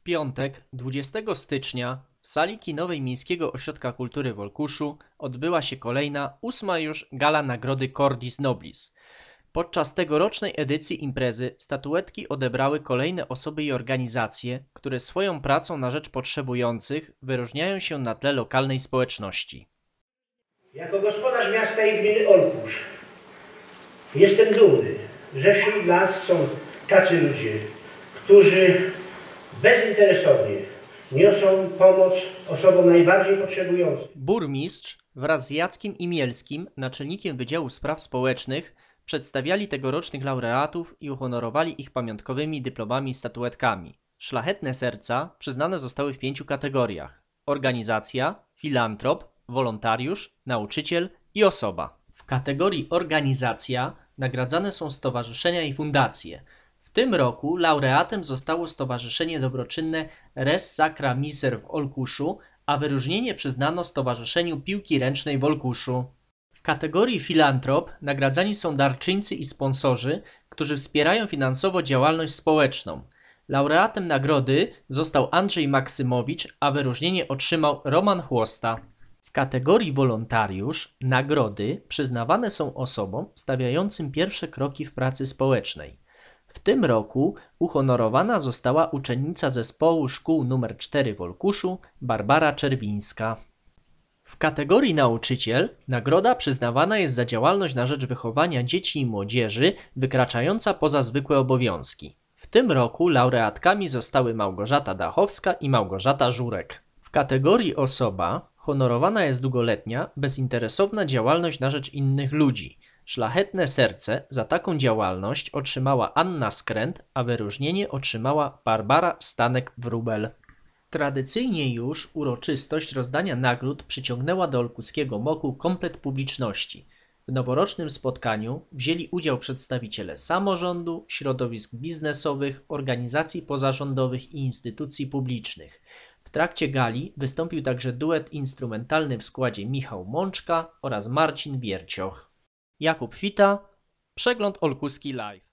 W piątek, 20 stycznia, w sali kinowej Miejskiego Ośrodka Kultury w Olkuszu odbyła się kolejna, ósma już gala nagrody Cordis Noblis. Podczas tegorocznej edycji imprezy statuetki odebrały kolejne osoby i organizacje, które swoją pracą na rzecz potrzebujących wyróżniają się na tle lokalnej społeczności. Jako gospodarz miasta i gminy Olkusz jestem dumny, że wśród nas są tacy ludzie, którzy bezinteresownie niosą pomoc osobom najbardziej potrzebującym. Burmistrz wraz z Jackiem Imielskim, naczelnikiem Wydziału Spraw Społecznych, przedstawiali tegorocznych laureatów i uhonorowali ich pamiątkowymi dyplomami i statuetkami. Szlachetne serca przyznane zostały w pięciu kategoriach: organizacja, filantrop, wolontariusz, nauczyciel i osoba. W kategorii organizacja nagradzane są stowarzyszenia i fundacje, w tym roku laureatem zostało Stowarzyszenie Dobroczynne Res Sacra Miser w Olkuszu, a wyróżnienie przyznano Stowarzyszeniu Piłki Ręcznej w Olkuszu. W kategorii filantrop nagradzani są darczyńcy i sponsorzy, którzy wspierają finansowo działalność społeczną. Laureatem nagrody został Andrzej Maksymowicz, a wyróżnienie otrzymał Roman Chłosta. W kategorii wolontariusz nagrody przyznawane są osobom stawiającym pierwsze kroki w pracy społecznej. W tym roku uhonorowana została uczennica Zespołu Szkół nr 4 w Olkuszu Barbara Czerwińska. W kategorii nauczyciel nagroda przyznawana jest za działalność na rzecz wychowania dzieci i młodzieży wykraczająca poza zwykłe obowiązki. W tym roku laureatkami zostały Małgorzata Dachowska i Małgorzata Żurek. W kategorii osoba honorowana jest długoletnia, bezinteresowna działalność na rzecz innych ludzi – Szlachetne serce za taką działalność otrzymała Anna Skręt, a wyróżnienie otrzymała Barbara Stanek-Wrubel. Tradycyjnie już uroczystość rozdania nagród przyciągnęła do Olkuskiego Moku komplet publiczności. W noworocznym spotkaniu wzięli udział przedstawiciele samorządu, środowisk biznesowych, organizacji pozarządowych i instytucji publicznych. W trakcie gali wystąpił także duet instrumentalny w składzie Michał Mączka oraz Marcin Wiercioch. Jakub fita przegląd Olkuski Live.